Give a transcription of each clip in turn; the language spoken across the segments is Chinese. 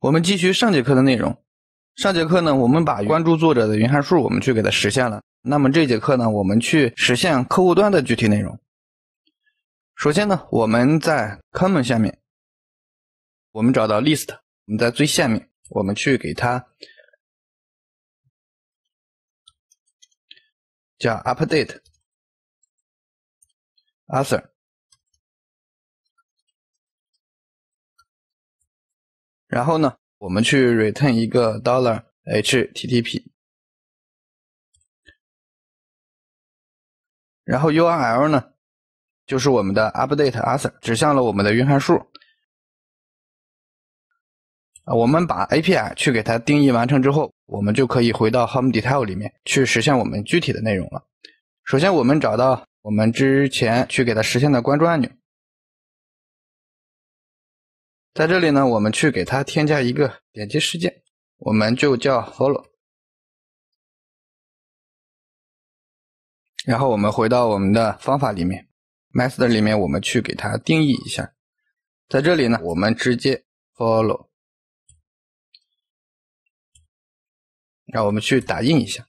我们继续上节课的内容。上节课呢，我们把关注作者的云函数，我们去给它实现了。那么这节课呢，我们去实现客户端的具体内容。首先呢，我们在 Common 下面，我们找到 List，我们在最下面，我们去给它叫 Update，Author。然后呢，我们去 return 一个 dollar h t t p，然后 U R L 呢，就是我们的 update author 指向了我们的云函数。啊，我们把 A P I 去给它定义完成之后，我们就可以回到 home detail 里面去实现我们具体的内容了。首先，我们找到我们之前去给它实现的关注按钮。在这里呢，我们去给它添加一个点击事件，我们就叫 follow。然后我们回到我们的方法里面，master 里面我们去给它定义一下。在这里呢，我们直接 follow。然后我们去打印一下。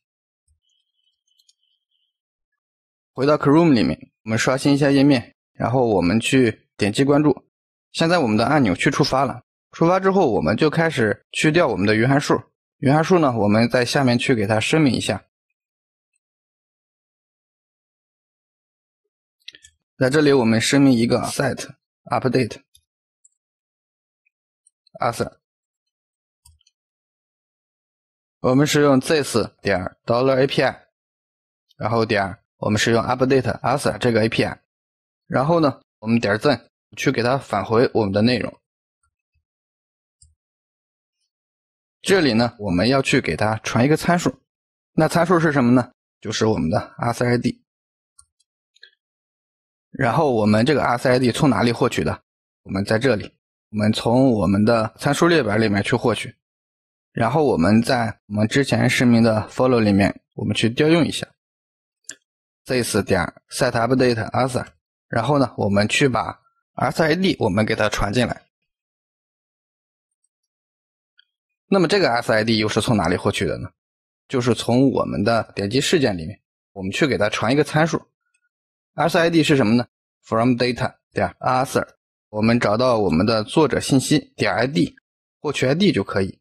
回到 Chrome 里面，我们刷新一下页面，然后我们去点击关注。现在我们的按钮去触发了，触发之后我们就开始去掉我们的云函数。云函数呢，我们在下面去给它声明一下。在这里我们声明一个 set update as。我们是用 this 点 dollar api，然后点我们是用 update as 这个 api，然后呢我们点 then。去给它返回我们的内容。这里呢，我们要去给它传一个参数，那参数是什么呢？就是我们的 R C I D。然后我们这个 R C I D 从哪里获取的？我们在这里，我们从我们的参数列表里面去获取。然后我们在我们之前声明的 follow 里面，我们去调用一下 this 点 set update a s e r 然后呢，我们去把 sid 我们给它传进来，那么这个 sid 又是从哪里获取的呢？就是从我们的点击事件里面，我们去给它传一个参数，sid 是什么呢？from data 点 author，我们找到我们的作者信息点 id，获取 id 就可以。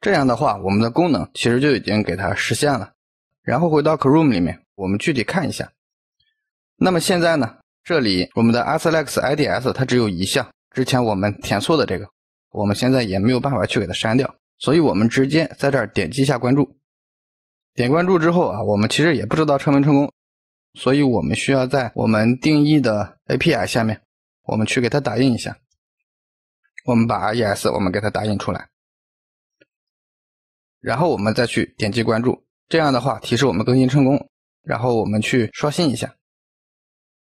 这样的话，我们的功能其实就已经给它实现了。然后回到 Chrome 里面，我们具体看一下。那么现在呢？这里我们的 select ids 它只有一项，之前我们填错的这个，我们现在也没有办法去给它删掉，所以我们直接在这点击一下关注，点关注之后啊，我们其实也不知道成没成功，所以我们需要在我们定义的 api 下面，我们去给它打印一下，我们把 res 我们给它打印出来，然后我们再去点击关注，这样的话提示我们更新成功，然后我们去刷新一下。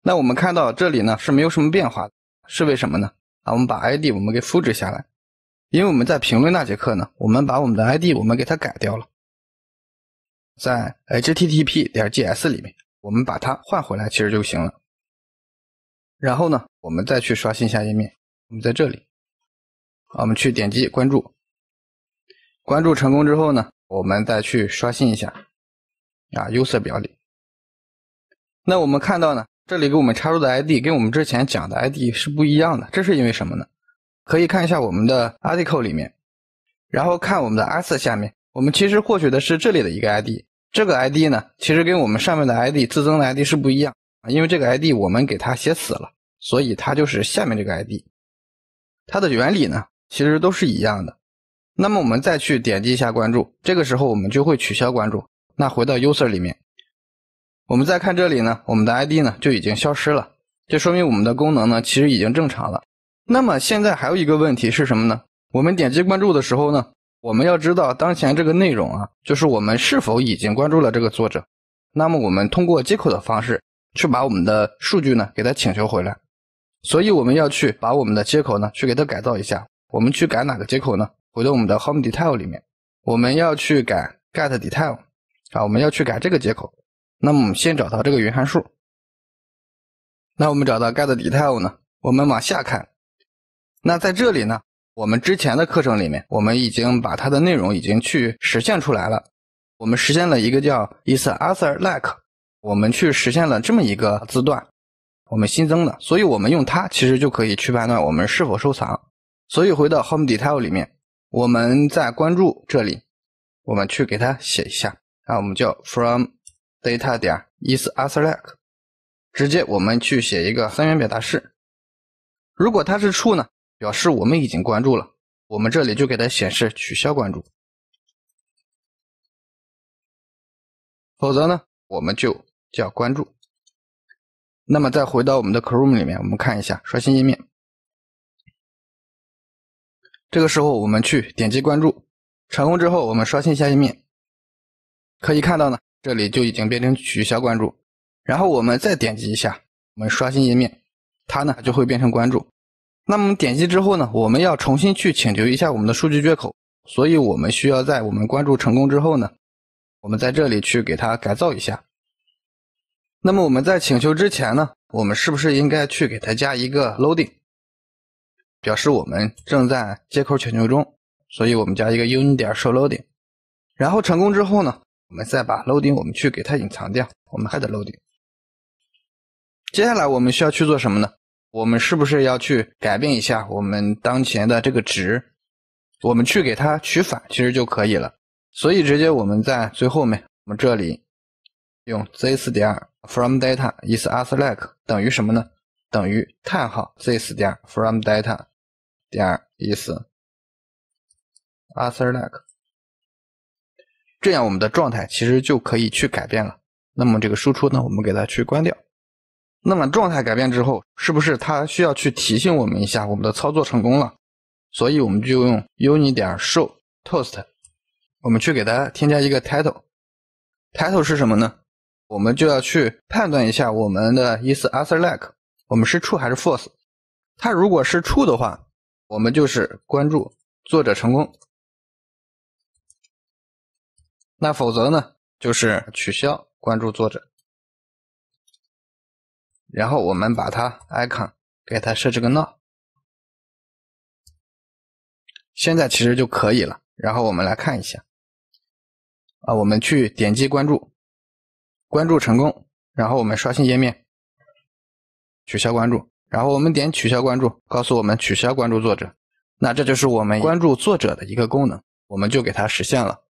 那我们看到这里呢是没有什么变化，的，是为什么呢？啊，我们把 ID 我们给复制下来，因为我们在评论那节课呢，我们把我们的 ID 我们给它改掉了，在 HTTP 点 GS 里面我们把它换回来其实就行了。然后呢，我们再去刷新一下页面，我们在这里我们去点击关注，关注成功之后呢，我们再去刷新一下啊，优色表里。那我们看到呢。这里给我们插入的 ID 跟我们之前讲的 ID 是不一样的，这是因为什么呢？可以看一下我们的 i d c l e 里面，然后看我们的 a s e r 下面，我们其实获取的是这里的一个 ID，这个 ID 呢，其实跟我们上面的 ID 自增的 ID 是不一样，因为这个 ID 我们给它写死了，所以它就是下面这个 ID。它的原理呢，其实都是一样的。那么我们再去点击一下关注，这个时候我们就会取消关注。那回到 User 里面。我们再看这里呢，我们的 ID 呢就已经消失了，这说明我们的功能呢其实已经正常了。那么现在还有一个问题是什么呢？我们点击关注的时候呢，我们要知道当前这个内容啊，就是我们是否已经关注了这个作者。那么我们通过接口的方式去把我们的数据呢给他请求回来，所以我们要去把我们的接口呢去给他改造一下。我们去改哪个接口呢？回到我们的 Home Detail 里面，我们要去改 Get Detail 啊，我们要去改这个接口。那么我们先找到这个云函数。那我们找到 get detail 呢？我们往下看。那在这里呢？我们之前的课程里面，我们已经把它的内容已经去实现出来了。我们实现了一个叫 is other like，我们去实现了这么一个字段，我们新增的。所以，我们用它其实就可以去判断我们是否收藏。所以，回到 home detail 里面，我们在关注这里，我们去给它写一下那我们叫 from。data 点 is as like，直接我们去写一个三元表达式。如果它是 true 呢，表示我们已经关注了，我们这里就给它显示取消关注。否则呢，我们就叫关注。那么再回到我们的 Chrome 里面，我们看一下刷新页面。这个时候我们去点击关注，成功之后我们刷新一下页面，可以看到呢。这里就已经变成取消关注，然后我们再点击一下，我们刷新页面，它呢就会变成关注。那么点击之后呢，我们要重新去请求一下我们的数据接口，所以我们需要在我们关注成功之后呢，我们在这里去给它改造一下。那么我们在请求之前呢，我们是不是应该去给它加一个 loading，表示我们正在接口请求中，所以我们加一个 uni 点 showloading，然后成功之后呢？我们再把 loading 我们去给它隐藏掉。我们还得 loading。接下来我们需要去做什么呢？我们是不是要去改变一下我们当前的这个值？我们去给它取反，其实就可以了。所以直接我们在最后面，我们这里用 this 点二 from data is a t e r like 等于什么呢？等于叹号 this 点 from data 点儿 is a t e r like。这样我们的状态其实就可以去改变了。那么这个输出呢，我们给它去关掉。那么状态改变之后，是不是它需要去提醒我们一下，我们的操作成功了？所以我们就用 Uni 点 Show Toast，我们去给它添加一个 Title。Title 是什么呢？我们就要去判断一下我们的 Is a f t e r Like，我们是 True 还是 False。它如果是 True 的话，我们就是关注作者成功。那否则呢，就是取消关注作者。然后我们把它 icon 给它设置个闹。现在其实就可以了。然后我们来看一下。啊，我们去点击关注，关注成功。然后我们刷新页面，取消关注。然后我们点取消关注，告诉我们取消关注作者。那这就是我们关注作者的一个功能，我们就给它实现了。